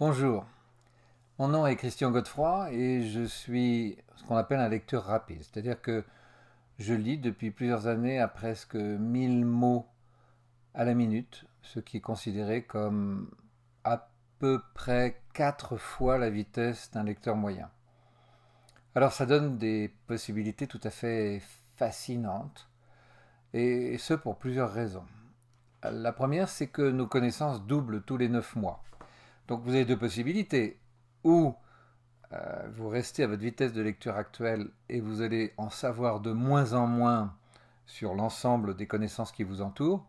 Bonjour, mon nom est Christian Godefroy et je suis ce qu'on appelle un lecteur rapide, c'est-à-dire que je lis depuis plusieurs années à presque 1000 mots à la minute, ce qui est considéré comme à peu près 4 fois la vitesse d'un lecteur moyen. Alors ça donne des possibilités tout à fait fascinantes, et ce pour plusieurs raisons. La première, c'est que nos connaissances doublent tous les 9 mois. Donc vous avez deux possibilités. Ou euh, vous restez à votre vitesse de lecture actuelle et vous allez en savoir de moins en moins sur l'ensemble des connaissances qui vous entourent,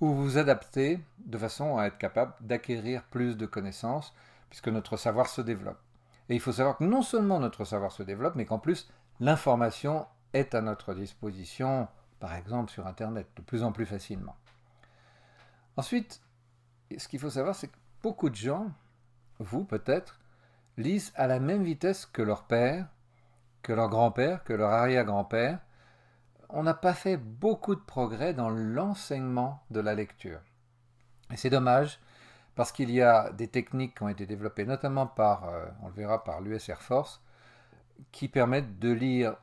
ou vous adaptez de façon à être capable d'acquérir plus de connaissances, puisque notre savoir se développe. Et il faut savoir que non seulement notre savoir se développe, mais qu'en plus, l'information est à notre disposition, par exemple sur Internet, de plus en plus facilement. Ensuite, ce qu'il faut savoir, c'est que beaucoup de gens, vous peut-être, lisent à la même vitesse que leur père, que leur grand-père, que leur arrière-grand-père. On n'a pas fait beaucoup de progrès dans l'enseignement de la lecture. Et c'est dommage, parce qu'il y a des techniques qui ont été développées, notamment par, euh, on le verra, par l'US Air Force, qui permettent de lire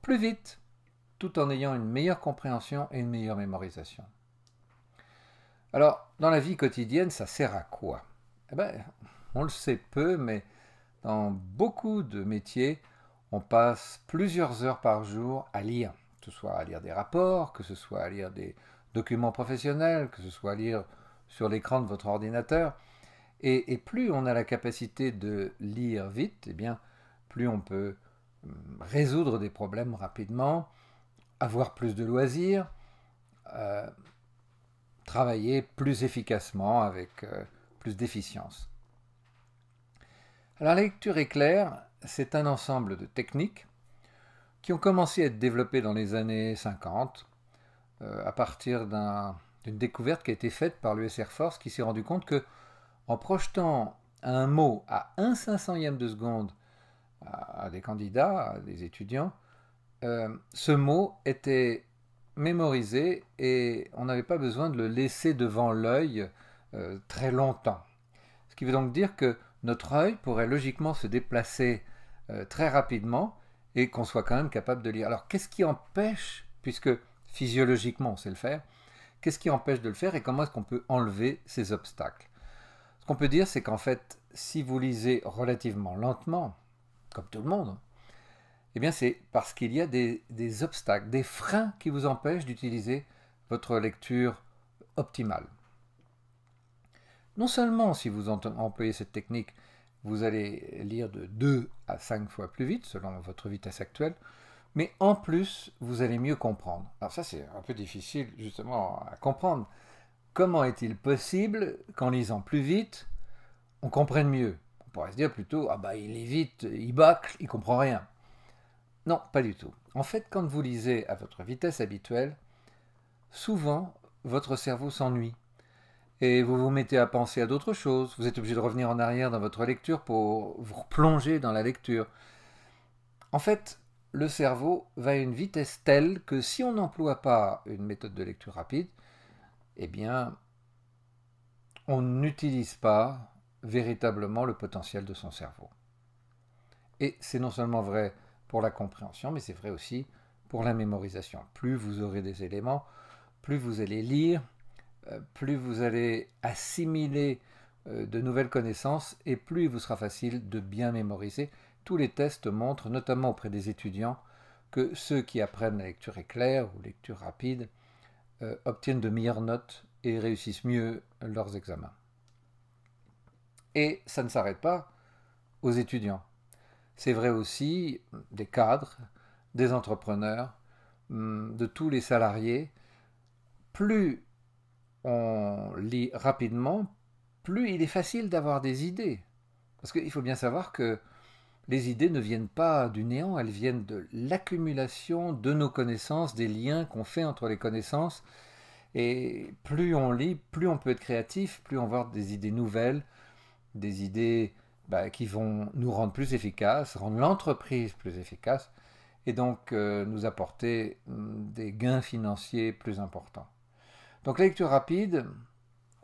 plus vite, tout en ayant une meilleure compréhension et une meilleure mémorisation. Alors, dans la vie quotidienne, ça sert à quoi eh ben, On le sait peu, mais dans beaucoup de métiers, on passe plusieurs heures par jour à lire, que ce soit à lire des rapports, que ce soit à lire des documents professionnels, que ce soit à lire sur l'écran de votre ordinateur. Et, plus on a la capacité de lire vite, eh bien, plus on peut hum, résoudre des problèmes rapidement, avoir plus de loisirs, euh, travailler plus efficacement, avec euh, plus d'efficience. Alors la lecture éclair, c'est un ensemble de techniques qui ont commencé à être développées dans les années 50 euh, à partir d'une découverte qui a été faite par l'USR Force qui s'est rendu compte que en projetant un mot à 1 500 ème de seconde à, des candidats, à des étudiants, euh, ce mot était mémorisé et on n'avait pas besoin de le laisser devant l'œil euh, très longtemps. Ce qui veut donc dire que notre œil pourrait logiquement se déplacer euh, très rapidement et qu'on soit quand même capable de lire. Alors qu'est-ce qui empêche, puisque physiologiquement on sait le faire, qu'est-ce qui empêche de le faire et comment est-ce qu'on peut enlever ces obstacles Ce qu'on peut dire c'est qu'en fait, si vous lisez relativement lentement, comme tout le monde, eh bien, c'est parce qu'il y a des, obstacles, des freins qui vous empêchent d'utiliser votre lecture optimale. Non seulement si vous employez cette technique, vous allez lire de 2 à 5 fois plus vite selon votre vitesse actuelle, mais en plus, vous allez mieux comprendre. Alors ça, c'est un peu difficile justement à comprendre. Comment est-il possible qu'en lisant plus vite, on comprenne mieux On pourrait se dire plutôt, ah bah il est vite, il bâcle, il comprend rien. Non, pas du tout. En fait, quand vous lisez à votre vitesse habituelle, souvent, votre cerveau s'ennuie. Et vous vous mettez à penser à d'autres choses. Vous êtes obligé de revenir en arrière dans votre lecture pour vous replonger dans la lecture. En fait, le cerveau va à une vitesse telle que si on n'emploie pas une méthode de lecture rapide, eh bien, on n'utilise pas véritablement le potentiel de son cerveau. Et c'est non seulement vrai pour la compréhension, mais c'est vrai aussi pour la mémorisation. Plus vous aurez des éléments, plus vous allez lire, euh, plus vous allez assimiler euh, de nouvelles connaissances et plus il vous sera facile de bien mémoriser. Tous les tests montrent, notamment auprès des étudiants, que ceux qui apprennent la lecture éclair ou lecture rapide euh, obtiennent de meilleures notes et réussissent mieux leurs examens. Et ça ne s'arrête pas aux étudiants. C'est vrai aussi des cadres, des entrepreneurs, hum, de tous les salariés. Plus on lit rapidement, plus il est facile d'avoir des idées. Parce qu'il faut bien savoir que les idées ne viennent pas du néant, elles viennent de l'accumulation de nos connaissances, des liens qu'on fait entre les connaissances. Et plus on lit, plus on peut être créatif, plus on va des idées nouvelles, des idées bah, qui vont nous rendre plus efficaces, rendre l'entreprise plus efficace et donc euh, nous apporter mm, des gains financiers plus importants. Donc la lecture rapide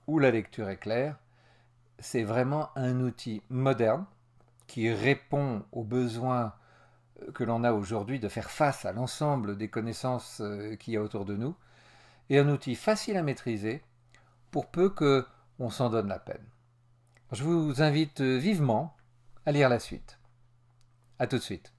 ou la lecture éclair, c'est vraiment un outil moderne qui répond aux besoins euh, que l'on a aujourd'hui de faire face à l'ensemble des connaissances euh, qu'il y a autour de nous, et un outil facile à maîtriser pour peu que on s'en donne la peine. Je vous invite vivement à lire la suite. A tout de suite.